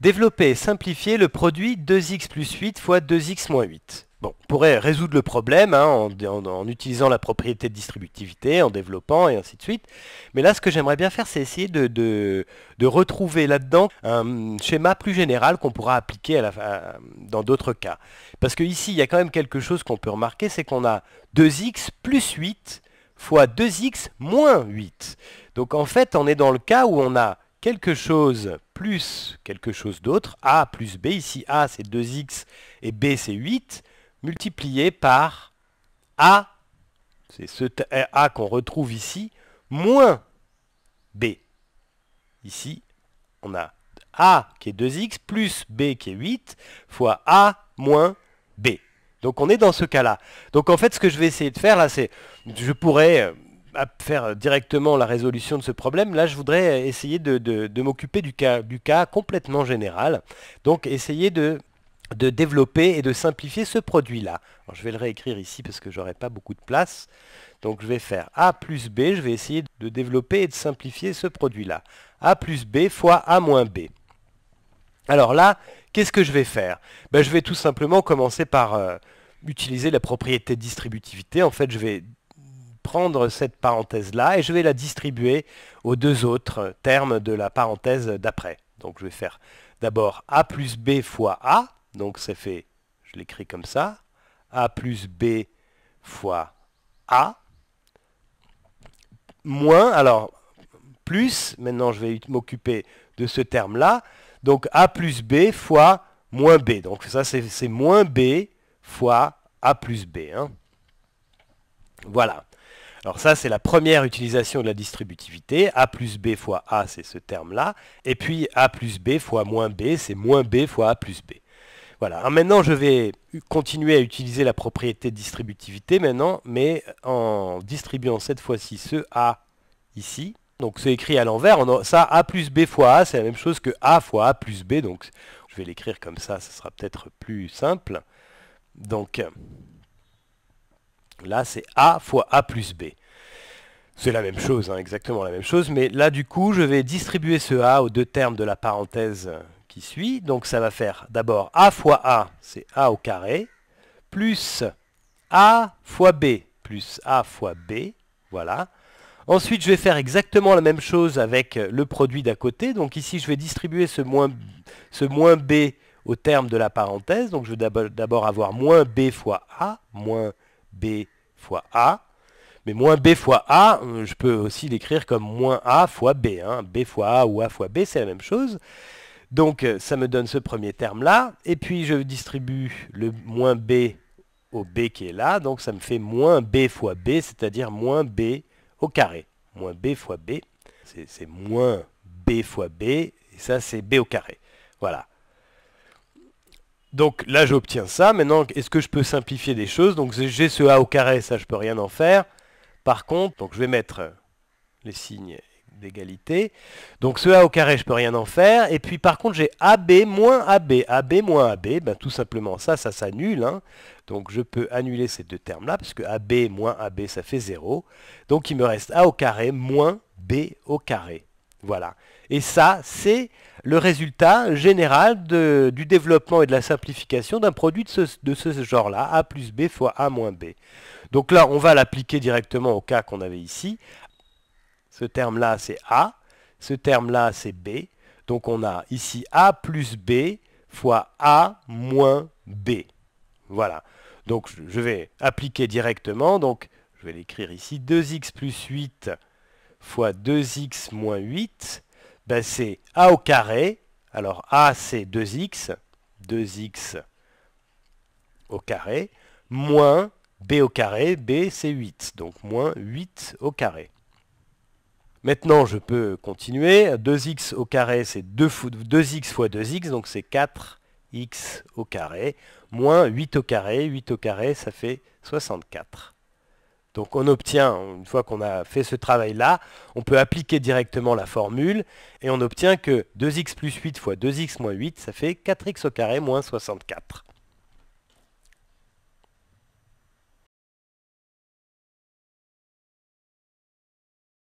Développer et simplifier le produit 2x plus 8 fois 2x moins 8. Bon, on pourrait résoudre le problème hein, en, utilisant la propriété de distributivité, en développant et ainsi de suite. Mais là, ce que j'aimerais bien faire, c'est essayer de, retrouver là-dedans un hum, schéma plus général qu'on pourra appliquer à dans d'autres cas. Parce qu'ici, il y a quand même quelque chose qu'on peut remarquer, c'est qu'on a 2x plus 8 fois 2x moins 8. Donc en fait, on est dans le cas où on a quelque chose plus quelque chose d'autre, A plus B, ici A c'est 2x et B c'est 8, multiplié par A, c'est ce euh, A qu'on retrouve ici, moins B. Ici, on a A qui est 2x plus B qui est 8 fois A moins B. Donc on est dans ce cas-là. Donc en fait, ce que je vais essayer de faire là, c'est, je pourrais euh, à faire directement la résolution de ce problème, là je voudrais essayer de, m'occuper du cas, du cas complètement général. Donc essayer de développer et de simplifier ce produit-là. Je vais le réécrire ici parce que j'aurai pas beaucoup de place. Donc je vais faire A plus B, je vais essayer de développer et de simplifier ce produit-là. A plus B fois A moins B. Alors là, qu'est-ce que je vais faire ben, Je vais tout simplement commencer par euh, utiliser la propriété distributivité. En fait, je vais prendre cette parenthèse-là et je vais la distribuer aux deux autres termes de la parenthèse d'après. Donc je vais faire d'abord A plus B fois A, donc ça fait, je l'écris comme ça, A plus B fois A, moins, alors plus, maintenant je vais m'occuper de ce terme-là, donc A plus B fois moins B. Donc ça c'est moins B fois A plus B. Hein. Voilà. Alors ça, c'est la première utilisation de la distributivité. A plus B fois A, c'est ce terme-là. Et puis A plus B fois moins B, c'est moins B fois A plus B. Voilà. maintenant, je vais continuer à utiliser la propriété distributivité maintenant, mais en distribuant cette fois-ci ce A ici. Donc c'est écrit à l'envers. Ça, A plus B fois A, c'est la même chose que A fois A plus B. Donc je vais l'écrire comme ça, ce sera peut-être plus simple. Donc Là, c'est A fois A plus B. C'est la même chose, hein, exactement la même chose, mais là, du coup, je vais distribuer ce A aux deux termes de la parenthèse qui suit. Donc, ça va faire d'abord A fois A, c'est A au carré, plus A fois B, plus A fois B, voilà. Ensuite, je vais faire exactement la même chose avec le produit d'à côté. Donc ici, je vais distribuer ce moins, ce moins B au terme de la parenthèse. Donc je vais d'abord avoir moins B fois A, moins b fois a. Mais moins b fois a, euh, je peux aussi l'écrire comme moins a fois b. Hein. b fois a ou a fois b, c'est la même chose. Donc euh, ça me donne ce premier terme-là. Et puis je distribue le moins b au b qui est là. Donc ça me fait moins b fois b, c'est-à-dire moins b au carré. Moins b fois b, c'est moins b fois b. Et ça, c'est b au carré. Voilà. Donc là, j'obtiens ça. Maintenant, est-ce que je peux simplifier des choses Donc j'ai ce A au carré, ça, je peux rien en faire. Par contre, donc je vais mettre les signes d'égalité. Donc ce A au carré, je peux rien en faire. Et puis par contre, j'ai AB moins AB. AB moins AB, ben, tout simplement ça, ça s'annule. Hein. Donc je peux annuler ces deux termes-là, parce que AB moins AB, ça fait 0. Donc il me reste A au carré moins B au carré. Voilà. Et ça, c'est le résultat général du développement et de la simplification d'un produit de ce, ce genre-là, A plus B fois A moins B. Donc là, on va l'appliquer directement au cas qu'on avait ici. Ce terme-là, c'est A. Ce terme-là, c'est B. Donc on a ici A plus B fois A moins B. Voilà. Donc je vais appliquer directement. Donc je vais l'écrire ici. 2x plus 8 fois 2x moins 8, ben, c'est a au carré. Alors a c'est 2x, 2x au carré, moins b au carré, b c'est 8, donc moins 8 au carré. Maintenant, je peux continuer. 2x au carré, c'est 2, x fois 2x, donc c'est 4x au carré, moins 8 au carré. 8 au carré, ça fait 64. Donc on obtient, une fois qu'on a fait ce travail-là, on peut appliquer directement la formule et on obtient que 2x plus 8 fois 2x moins 8, ça fait 4x au carré moins 64.